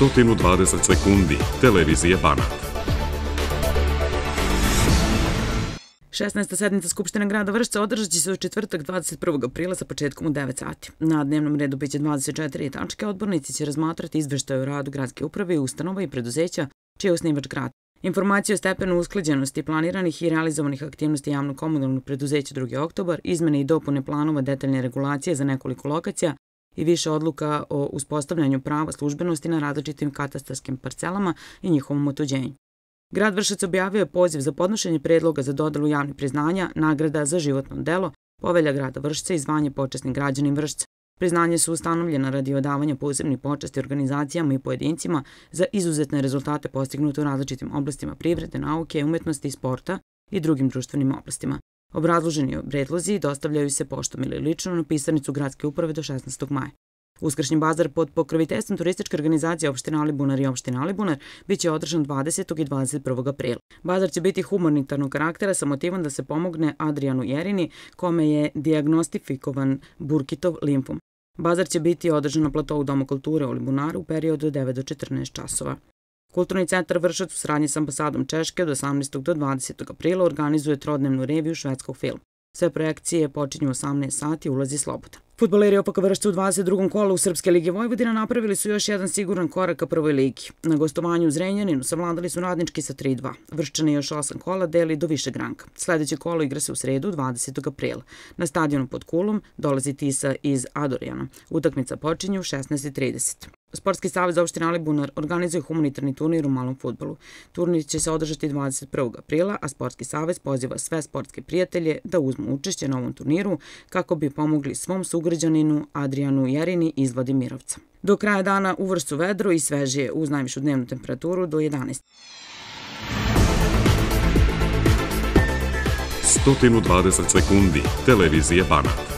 120 sekundi. Televizije Banat. 16. sednica Skupštine grada Vršca održat će se u četvrtak 21. aprila sa početkom u 9 sati. Na dnevnom redu biće 24 tačke, odbornici će razmatrati izveštaje o radu gradske uprave, i ustanova i preduzeća, čije je osnivač grad. Informacije o stepenu usklađenosti planiranih i realizovanih aktivnosti javno-komunalnog preduzeća 2. oktobar, izmene i dopune planova detaljne regulacije za nekoliko lokacija, i više odluka o uspostavljanju prava službenosti na različitim katastarskim parcelama i njihovom otuđenju. Grad Vršac objavio je poziv za podnošenje predloga za dodalu javnih priznanja, nagrada za životno delo, povelja grada Vršca i zvanje počasni građanin Vršca. Priznanje su ustanovljena radi odavanja posebnih počasti organizacijama i pojedincima za izuzetne rezultate postignute u različitim oblastima privrede, nauke, umetnosti i sporta i drugim društvenim oblastima. Obrazloženi predlozi dostavljaju se poštom ili lično na pisarnicu Gradske uprave do 16. maja. Uskršnji bazar pod pokroviteljstvom turističke organizacije Opština Alibunar i Opština Alibunar biće održan 20. i 21. aprila. Bazar će biti humanitarnog karaktera sa motivom da se pomogne Adrianu Jerini, kome je diagnostifikovan Burkitov limfom. Bazar će biti održan na platovu Doma kulture u Alibunaru u periodu od 9 do 14 časova. Kulturni centar Vršac u sranji sa ambasadom Češke od 18. do 20. aprila organizuje trodnevnu reviju švedskog filma. Sve projekcije počinju u 18 sati i ulazi slobodan. Futboleri Opaka Vršca u 22. kolu u Srpske ligi Vojvodina napravili su još jedan siguran korak ka prvoj ligi. Na gostovanju u Zrenjaninu savladali su radnički sa 3-2. Vrščane još 8 kola deli do višeg ranka. Sledeće kolo igra se u sredu 20. aprila. Na stadionu pod Kulom dolazi Tisa iz Adorijana. Utakmica počinje u 16.30. Sportski savez opštine Alibunar organizuje humanitarni turnir u malom futbolu. Turnir će se održati 21. aprila, a Sportski savez poziva sve sportske prijatelje da uzmu učešće na ovom turniru kako bi pomogli svom sugrađaninu Adrianu Jerini iz Vladimirovca. Do kraja dana u vrstu vedro i svežije uz najvišu dnevnu temperaturu do 11. 120 sekundi. Televizije Banat.